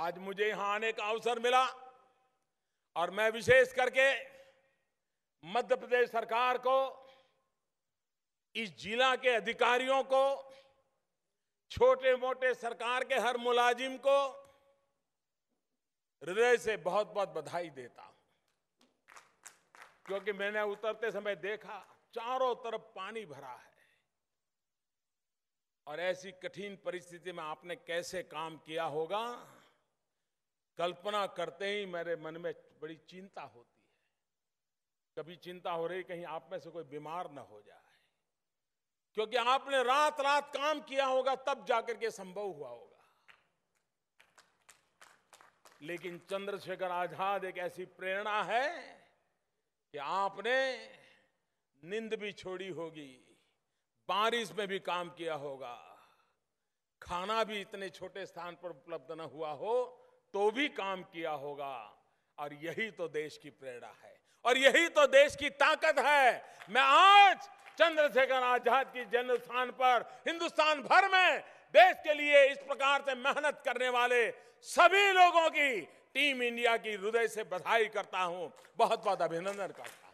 आज मुझे यहां आने का अवसर मिला और मैं विशेष करके मध्य प्रदेश सरकार को इस जिला के अधिकारियों को छोटे मोटे सरकार के हर मुलाजिम को हृदय से बहुत बहुत बधाई देता हूं क्योंकि मैंने उतरते समय देखा चारों तरफ पानी भरा है और ऐसी कठिन परिस्थिति में आपने कैसे काम किया होगा कल्पना करते ही मेरे मन में बड़ी चिंता होती है कभी चिंता हो रही कहीं आप में से कोई बीमार ना हो जाए क्योंकि आपने रात रात काम किया होगा तब जाकर के संभव हुआ होगा लेकिन चंद्रशेखर आजाद एक ऐसी प्रेरणा है कि आपने नींद भी छोड़ी होगी बारिश में भी काम किया होगा खाना भी इतने छोटे स्थान पर उपलब्ध न हुआ हो तो भी काम किया होगा और यही तो देश की प्रेरणा है और यही तो देश की ताकत है मैं आज चंद्रशेखर आजाद की जन्म स्थान पर हिंदुस्तान भर में देश के लिए इस प्रकार से मेहनत करने वाले सभी लोगों की टीम इंडिया की हृदय से बधाई करता हूं बहुत बहुत अभिनंदन करता हूं